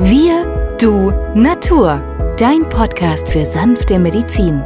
Wir, du, Natur. Dein Podcast für sanfte Medizin.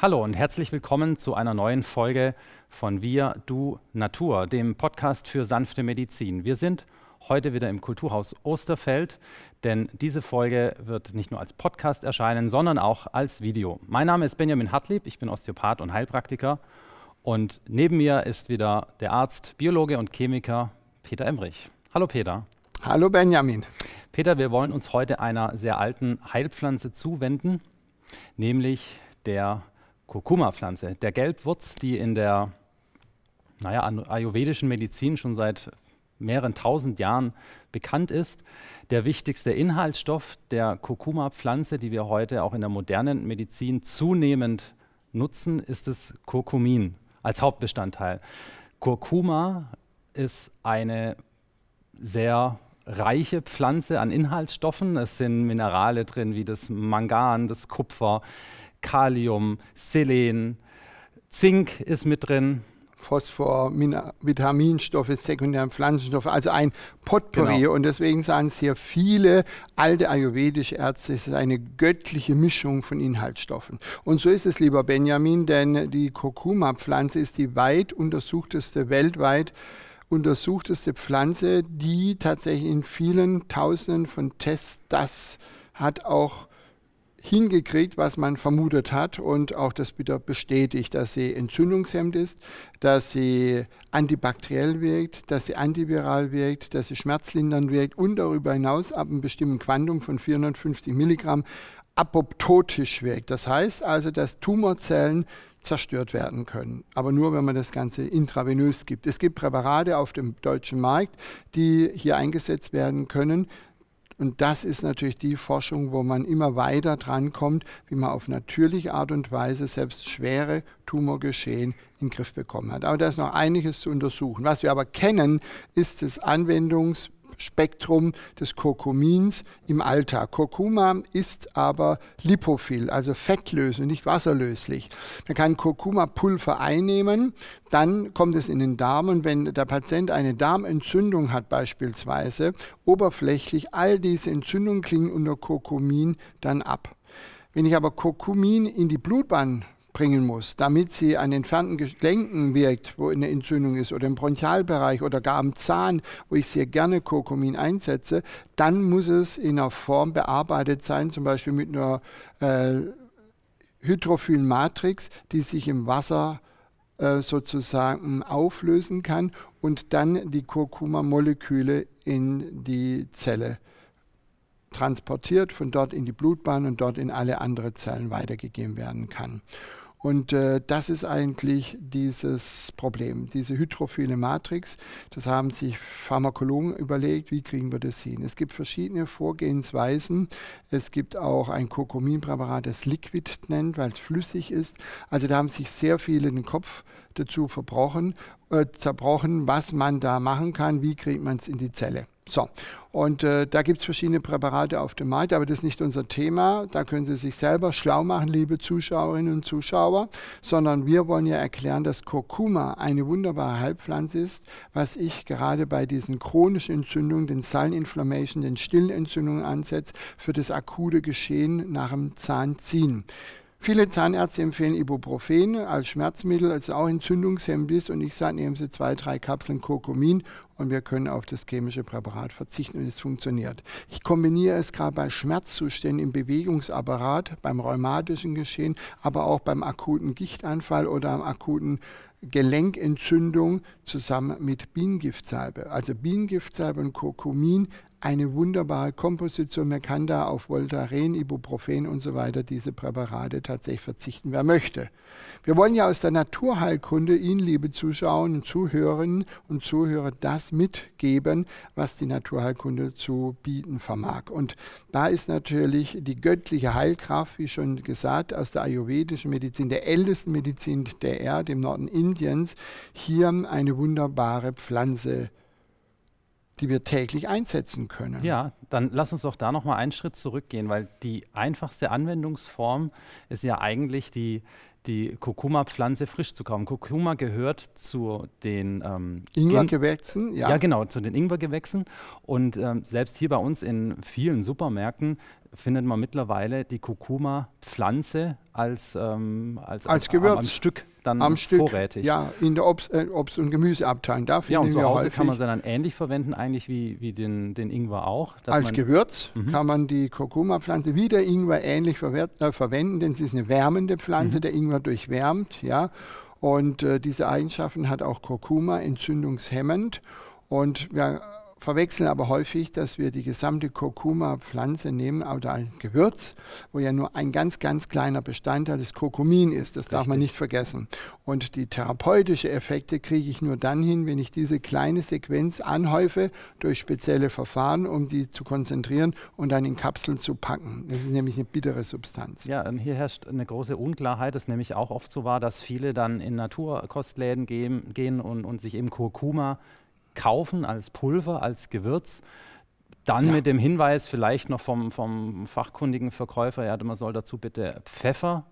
Hallo und herzlich willkommen zu einer neuen Folge von Wir, du, Natur, dem Podcast für sanfte Medizin. Wir sind heute wieder im Kulturhaus Osterfeld, denn diese Folge wird nicht nur als Podcast erscheinen, sondern auch als Video. Mein Name ist Benjamin Hartlieb, ich bin Osteopath und Heilpraktiker und neben mir ist wieder der Arzt, Biologe und Chemiker Peter Emrich. Hallo Peter. Hallo Benjamin. Peter, wir wollen uns heute einer sehr alten Heilpflanze zuwenden, nämlich der Kurkuma-Pflanze, der Gelbwurz, die in der naja, ayurvedischen Medizin schon seit mehreren tausend Jahren bekannt ist. Der wichtigste Inhaltsstoff der Kurkuma-Pflanze, die wir heute auch in der modernen Medizin zunehmend nutzen, ist das Kurkumin als Hauptbestandteil. Kurkuma ist eine sehr reiche Pflanze an Inhaltsstoffen. Es sind Minerale drin wie das Mangan, das Kupfer, Kalium, Selen, Zink ist mit drin. Phosphor, Mina Vitaminstoffe, sekundären Pflanzenstoffe, also ein Potpourri. Genau. Und deswegen sagen es hier viele alte ayurvedische Ärzte, es ist eine göttliche Mischung von Inhaltsstoffen. Und so ist es, lieber Benjamin, denn die Kurkuma-Pflanze ist die weit untersuchteste weltweit untersuchteste Pflanze, die tatsächlich in vielen Tausenden von Tests das hat auch hingekriegt, was man vermutet hat und auch das wieder bestätigt, dass sie entzündungshemmend ist, dass sie antibakteriell wirkt, dass sie antiviral wirkt, dass sie schmerzlindernd wirkt und darüber hinaus ab einem bestimmten Quantum von 450 Milligramm apoptotisch wirkt. Das heißt also, dass Tumorzellen zerstört werden können. Aber nur, wenn man das Ganze intravenös gibt. Es gibt Präparate auf dem deutschen Markt, die hier eingesetzt werden können. Und das ist natürlich die Forschung, wo man immer weiter drankommt, wie man auf natürliche Art und Weise selbst schwere Tumorgeschehen in den Griff bekommen hat. Aber da ist noch einiges zu untersuchen. Was wir aber kennen, ist das Anwendungs- Spektrum des Kurkumins im Alltag. Kurkuma ist aber lipophil, also fettlösend, nicht wasserlöslich. Man kann Kurkuma-Pulver einnehmen, dann kommt es in den Darm und wenn der Patient eine Darmentzündung hat beispielsweise, oberflächlich, all diese Entzündungen klingen unter Kurkumin dann ab. Wenn ich aber Kurkumin in die Blutbahn bringen muss, damit sie an entfernten Gelenken wirkt, wo eine Entzündung ist, oder im Bronchialbereich oder gar am Zahn, wo ich sehr gerne Kurkumin einsetze, dann muss es in einer Form bearbeitet sein, zum Beispiel mit einer äh, hydrophilen Matrix, die sich im Wasser äh, sozusagen auflösen kann und dann die Kurkuma-Moleküle in die Zelle transportiert, von dort in die Blutbahn und dort in alle anderen Zellen weitergegeben werden kann. Und äh, das ist eigentlich dieses Problem, diese hydrophile Matrix. Das haben sich Pharmakologen überlegt, wie kriegen wir das hin? Es gibt verschiedene Vorgehensweisen. Es gibt auch ein Kurkuminpräparat, das Liquid nennt, weil es flüssig ist. Also da haben sich sehr viele den Kopf dazu verbrochen, äh, zerbrochen, was man da machen kann, wie kriegt man es in die Zelle. So, und äh, da gibt es verschiedene Präparate auf dem Markt, aber das ist nicht unser Thema. Da können Sie sich selber schlau machen, liebe Zuschauerinnen und Zuschauer, sondern wir wollen ja erklären, dass Kurkuma eine wunderbare Heilpflanze ist, was ich gerade bei diesen chronischen Entzündungen, den Seilinflammation, den stillen Entzündungen ansetze, für das akute Geschehen nach dem Zahnziehen. Viele Zahnärzte empfehlen Ibuprofen als Schmerzmittel, als auch entzündungshemmend ist. Und ich sage, nehmen Sie zwei, drei Kapseln Kurkumin und wir können auf das chemische Präparat verzichten und es funktioniert. Ich kombiniere es gerade bei Schmerzzuständen im Bewegungsapparat, beim rheumatischen Geschehen, aber auch beim akuten Gichtanfall oder am akuten Gelenkentzündung zusammen mit Bienengiftsalbe. Also Bienengiftsalbe und Kurkumin eine wunderbare Komposition. Man kann da auf Voltaren, Ibuprofen und so weiter diese Präparate tatsächlich verzichten, wer möchte. Wir wollen ja aus der Naturheilkunde Ihnen, liebe Zuschauerinnen und Zuhörerinnen und Zuhörer, das mitgeben, was die Naturheilkunde zu bieten vermag. Und da ist natürlich die göttliche Heilkraft, wie schon gesagt, aus der ayurvedischen Medizin, der ältesten Medizin der Erde im Norden Indiens, hier eine wunderbare Pflanze die wir täglich einsetzen können. Ja, dann lass uns doch da noch mal einen Schritt zurückgehen, weil die einfachste Anwendungsform ist ja eigentlich die die Kurkuma-Pflanze frisch zu kaufen. Kurkuma gehört zu den ähm, Ingwergewächsen. Ja. ja, genau, zu den Ingwergewächsen. Und ähm, selbst hier bei uns in vielen Supermärkten findet man mittlerweile die Kurkuma-Pflanze als, ähm, als, als, Gewürz. Am, Stück dann am vorrätig. Stück, ja, in der Obst-, äh, Obst und Gemüseabteilung. Dafür ja, und zu Hause kann man sie dann ähnlich verwenden, eigentlich wie, wie den, den Ingwer auch. als Gewürz mhm. kann man die Kurkuma-Pflanze wie der Ingwer ähnlich äh, verwenden, denn sie ist eine wärmende Pflanze. Mhm. Der Ingwer durchwärmt, ja. Und äh, diese Eigenschaften hat auch Kurkuma, entzündungshemmend. Und ja, verwechseln aber häufig, dass wir die gesamte Kurkuma-Pflanze nehmen, oder ein Gewürz, wo ja nur ein ganz, ganz kleiner Bestandteil des Kurkumin ist. Das Richtig. darf man nicht vergessen. Und die therapeutischen Effekte kriege ich nur dann hin, wenn ich diese kleine Sequenz anhäufe durch spezielle Verfahren, um die zu konzentrieren und dann in Kapseln zu packen. Das ist nämlich eine bittere Substanz. Ja, ähm, hier herrscht eine große Unklarheit. Das ist nämlich auch oft so wahr, dass viele dann in Naturkostläden gehen, gehen und, und sich eben Kurkuma kaufen als Pulver, als Gewürz. Dann ja. mit dem Hinweis vielleicht noch vom, vom fachkundigen Verkäufer, ja, man soll dazu bitte Pfeffer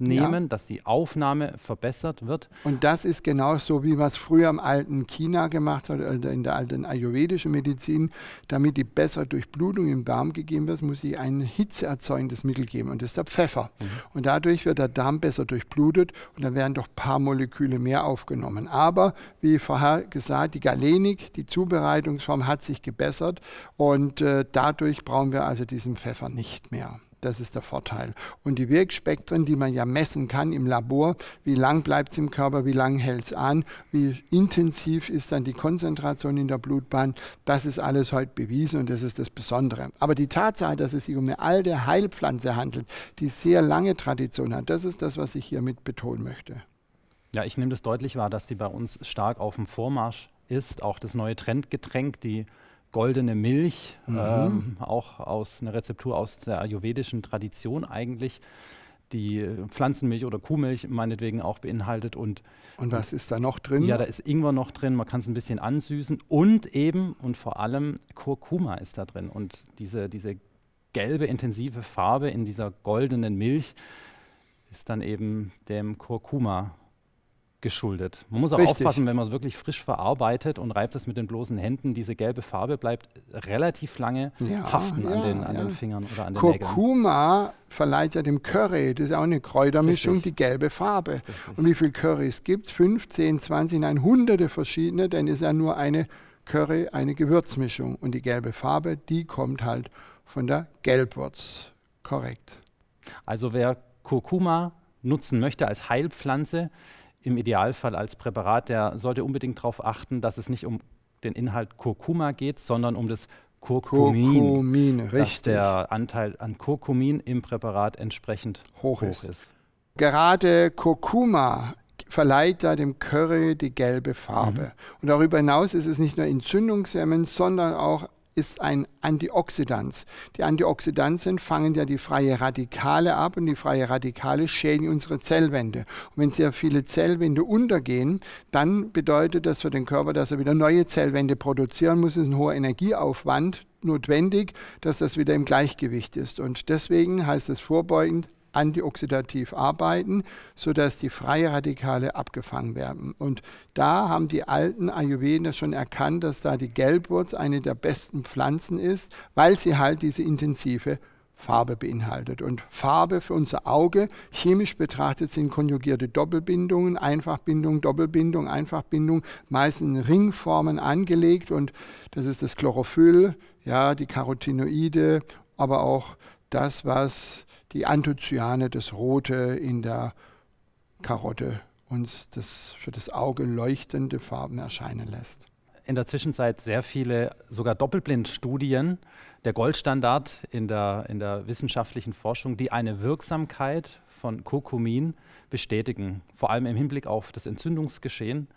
nehmen, ja. dass die Aufnahme verbessert wird. Und das ist genauso, wie man es früher im alten China gemacht hat, oder in der alten ayurvedischen Medizin. Damit die bessere Durchblutung im Darm gegeben wird, muss ich ein hitzeerzeugendes Mittel geben und das ist der Pfeffer. Mhm. Und dadurch wird der Darm besser durchblutet und dann werden doch ein paar Moleküle mehr aufgenommen. Aber, wie vorher gesagt, die Galenik, die Zubereitungsform hat sich gebessert und äh, dadurch brauchen wir also diesen Pfeffer nicht mehr. Das ist der Vorteil. Und die Wirkspektren, die man ja messen kann im Labor, wie lang bleibt es im Körper, wie lang hält es an, wie intensiv ist dann die Konzentration in der Blutbahn, das ist alles heute bewiesen und das ist das Besondere. Aber die Tatsache, dass es sich um eine alte Heilpflanze handelt, die sehr lange Tradition hat, das ist das, was ich hiermit betonen möchte. Ja, ich nehme das deutlich wahr, dass die bei uns stark auf dem Vormarsch ist. Auch das neue Trendgetränk, die goldene Milch, mhm. ähm, auch aus einer Rezeptur aus der ayurvedischen Tradition eigentlich, die Pflanzenmilch oder Kuhmilch meinetwegen auch beinhaltet. Und, und was ist da noch drin? Ja, da ist Ingwer noch drin, man kann es ein bisschen ansüßen und eben und vor allem Kurkuma ist da drin. Und diese, diese gelbe, intensive Farbe in dieser goldenen Milch ist dann eben dem Kurkuma geschuldet. Man muss auch Richtig. aufpassen, wenn man es wirklich frisch verarbeitet und reibt es mit den bloßen Händen, diese gelbe Farbe bleibt relativ lange ja, haften ja, an, den, an ja. den Fingern oder an den Kurkuma verleiht ja dem Curry, das ist ja auch eine Kräutermischung, Richtig. die gelbe Farbe. Richtig. Und wie viele Currys gibt es? 15, 20, nein, hunderte verschiedene, denn es ist ja nur eine Curry, eine Gewürzmischung. Und die gelbe Farbe, die kommt halt von der Gelbwurz. Korrekt. Also wer Kurkuma nutzen möchte als Heilpflanze, im Idealfall als Präparat, der sollte unbedingt darauf achten, dass es nicht um den Inhalt Kurkuma geht, sondern um das Kurkumin. Kurkumin, richtig. Dass der Anteil an Kurkumin im Präparat entsprechend hoch, hoch ist. ist. Gerade Kurkuma verleiht da dem Curry die gelbe Farbe. Mhm. Und darüber hinaus ist es nicht nur entzündungshemmend, sondern auch ist ein Antioxidant. Die Antioxidantien fangen ja die freie Radikale ab und die freie Radikale schädigen unsere Zellwände. Und wenn sehr viele Zellwände untergehen, dann bedeutet das für den Körper, dass er wieder neue Zellwände produzieren muss. Es ist ein hoher Energieaufwand notwendig, dass das wieder im Gleichgewicht ist. Und deswegen heißt es vorbeugend antioxidativ arbeiten, sodass die freie Radikale abgefangen werden. Und da haben die alten Ayurveden schon erkannt, dass da die Gelbwurz eine der besten Pflanzen ist, weil sie halt diese intensive Farbe beinhaltet. Und Farbe für unser Auge, chemisch betrachtet, sind konjugierte Doppelbindungen, Einfachbindung, Doppelbindung, Einfachbindung, meistens in Ringformen angelegt. Und das ist das Chlorophyll, ja, die Carotinoide, aber auch das, was die Anthocyane, das Rote in der Karotte uns das für das Auge leuchtende Farben erscheinen lässt. In der Zwischenzeit sehr viele sogar Doppelblindstudien, der Goldstandard in der, in der wissenschaftlichen Forschung, die eine Wirksamkeit von Kurkumin bestätigen, vor allem im Hinblick auf das Entzündungsgeschehen.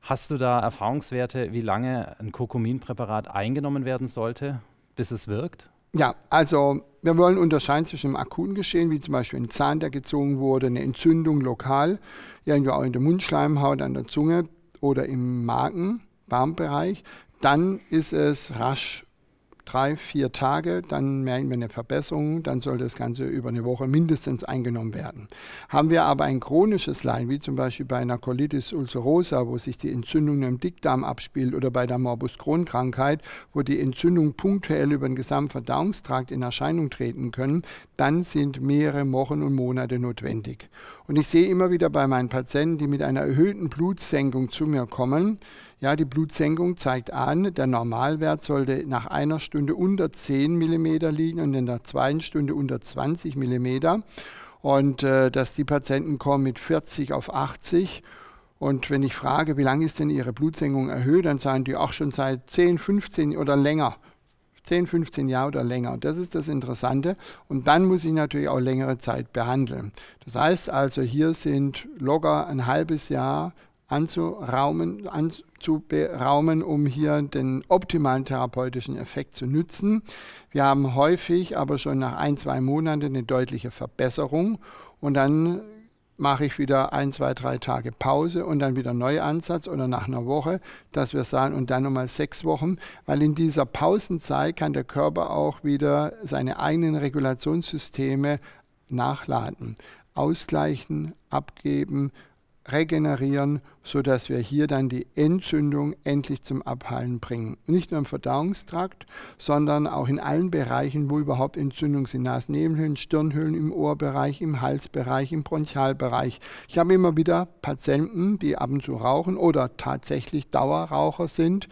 Hast du da Erfahrungswerte, wie lange ein Kurkuminpräparat eingenommen werden sollte, bis es wirkt? Ja, also wir wollen unterscheiden zwischen einem akuten Geschehen, wie zum Beispiel ein Zahn, der gezogen wurde, eine Entzündung lokal, irgendwo auch in der Mundschleimhaut, an der Zunge oder im Magen, Warmbereich. Dann ist es rasch drei, vier Tage, dann merken wir eine Verbesserung, dann soll das Ganze über eine Woche mindestens eingenommen werden. Haben wir aber ein chronisches Leiden, wie zum Beispiel bei einer Colitis ulcerosa, wo sich die Entzündung im Dickdarm abspielt, oder bei der Morbus Crohn-Krankheit, wo die Entzündung punktuell über den gesamten Verdauungstrakt in Erscheinung treten können, dann sind mehrere Wochen und Monate notwendig. Und ich sehe immer wieder bei meinen Patienten, die mit einer erhöhten Blutsenkung zu mir kommen, ja, die Blutsenkung zeigt an, der Normalwert sollte nach einer Stunde unter 10 mm liegen und in der zweiten Stunde unter 20 mm. Und äh, dass die Patienten kommen mit 40 auf 80 und wenn ich frage, wie lange ist denn Ihre Blutsenkung erhöht, dann sagen die auch schon seit 10, 15 oder länger. 10, 15 Jahre oder länger. das ist das Interessante. Und dann muss ich natürlich auch längere Zeit behandeln. Das heißt also, hier sind locker ein halbes Jahr anzuraumen, anzuberaumen, um hier den optimalen therapeutischen Effekt zu nützen. Wir haben häufig aber schon nach ein, zwei Monaten eine deutliche Verbesserung. Und dann mache ich wieder ein, zwei, drei Tage Pause und dann wieder Ansatz oder nach einer Woche, dass wir sagen, und dann nochmal sechs Wochen, weil in dieser Pausenzeit kann der Körper auch wieder seine eigenen Regulationssysteme nachladen, ausgleichen, abgeben, regenerieren, sodass wir hier dann die Entzündung endlich zum Abheilen bringen. Nicht nur im Verdauungstrakt, sondern auch in allen Bereichen, wo überhaupt Entzündung sind. Nasennebenhöhlen, Stirnhöhlen, im Ohrbereich, im Halsbereich, im Bronchialbereich. Ich habe immer wieder Patienten, die ab und zu rauchen oder tatsächlich Dauerraucher sind,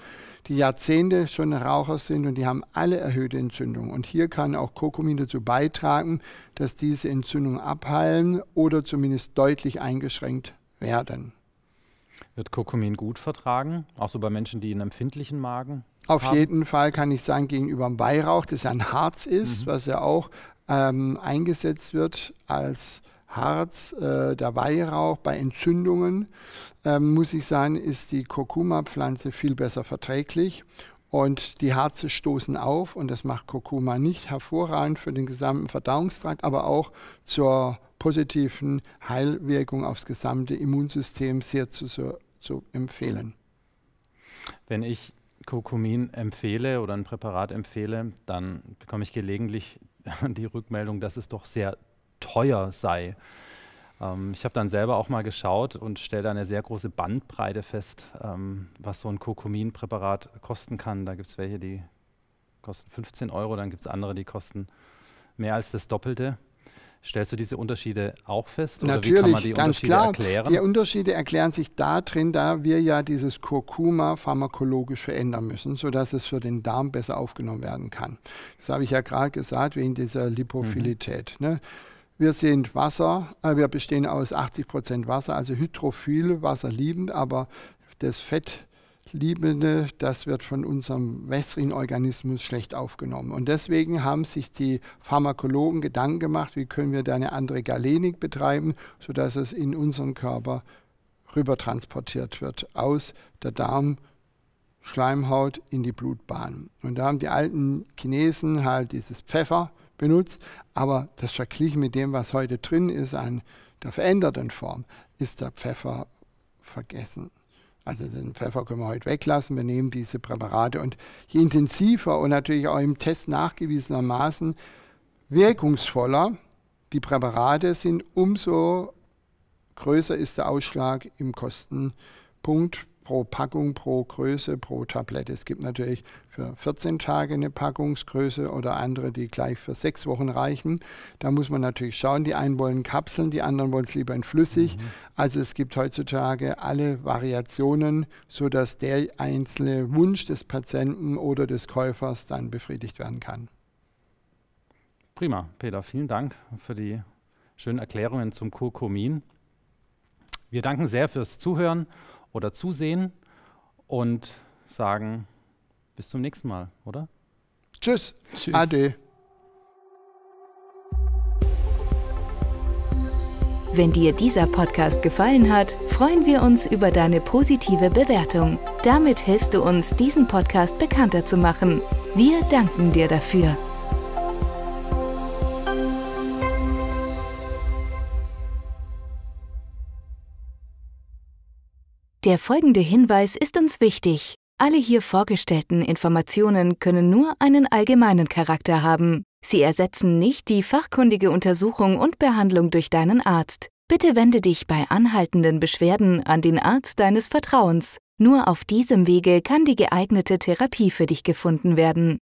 die Jahrzehnte schon Raucher sind und die haben alle erhöhte Entzündung. Und hier kann auch Kokumin dazu beitragen, dass diese Entzündung abheilen oder zumindest deutlich eingeschränkt werden. Wird Kurkumin gut vertragen, auch so bei Menschen, die einen empfindlichen Magen auf haben? Auf jeden Fall kann ich sagen, gegenüber dem Weihrauch, das ein Harz ist, mhm. was ja auch ähm, eingesetzt wird als Harz, äh, der Weihrauch bei Entzündungen, ähm, muss ich sagen, ist die Kurkuma-Pflanze viel besser verträglich und die Harze stoßen auf und das macht Kurkuma nicht hervorragend für den gesamten Verdauungstrakt, aber auch zur positiven Heilwirkung aufs gesamte Immunsystem sehr zu, zu empfehlen. Wenn ich Kurkumin empfehle oder ein Präparat empfehle, dann bekomme ich gelegentlich die Rückmeldung, dass es doch sehr teuer sei. Ähm, ich habe dann selber auch mal geschaut und stelle da eine sehr große Bandbreite fest, ähm, was so ein Kurkuminpräparat kosten kann. Da gibt es welche, die kosten 15 Euro, dann gibt es andere, die kosten mehr als das Doppelte. Stellst du diese Unterschiede auch fest? Natürlich, oder wie kann man die ganz Unterschiede klar. Erklären? Die Unterschiede erklären sich darin, da wir ja dieses Kurkuma pharmakologisch verändern müssen, sodass es für den Darm besser aufgenommen werden kann. Das habe ich ja gerade gesagt, wegen dieser mhm. Lipophilität. Mhm. Ne? Wir sind Wasser, äh, wir bestehen aus 80 Wasser, also hydrophil, wasserliebend, aber das Fettliebende, das wird von unserem wässrigen Organismus schlecht aufgenommen. Und deswegen haben sich die Pharmakologen Gedanken gemacht, wie können wir da eine andere Galenik betreiben, sodass es in unseren Körper rübertransportiert wird aus der Darmschleimhaut in die Blutbahn. Und da haben die alten Chinesen halt dieses Pfeffer benutzt, aber das verglichen mit dem, was heute drin ist, an der veränderten Form, ist der Pfeffer vergessen. Also den Pfeffer können wir heute weglassen, wir nehmen diese Präparate. Und je intensiver und natürlich auch im Test nachgewiesenermaßen wirkungsvoller die Präparate sind, umso größer ist der Ausschlag im Kostenpunkt pro Packung, pro Größe, pro Tablette. Es gibt natürlich für 14 Tage eine Packungsgröße oder andere, die gleich für sechs Wochen reichen. Da muss man natürlich schauen. Die einen wollen Kapseln, die anderen wollen es lieber in flüssig. Mhm. Also es gibt heutzutage alle Variationen, sodass der einzelne Wunsch des Patienten oder des Käufers dann befriedigt werden kann. Prima, Peter, vielen Dank für die schönen Erklärungen zum Kurkumin. Wir danken sehr fürs Zuhören oder zusehen und sagen, bis zum nächsten Mal, oder? Tschüss. Tschüss. Ade. Wenn dir dieser Podcast gefallen hat, freuen wir uns über deine positive Bewertung. Damit hilfst du uns, diesen Podcast bekannter zu machen. Wir danken dir dafür. Der folgende Hinweis ist uns wichtig. Alle hier vorgestellten Informationen können nur einen allgemeinen Charakter haben. Sie ersetzen nicht die fachkundige Untersuchung und Behandlung durch deinen Arzt. Bitte wende dich bei anhaltenden Beschwerden an den Arzt deines Vertrauens. Nur auf diesem Wege kann die geeignete Therapie für dich gefunden werden.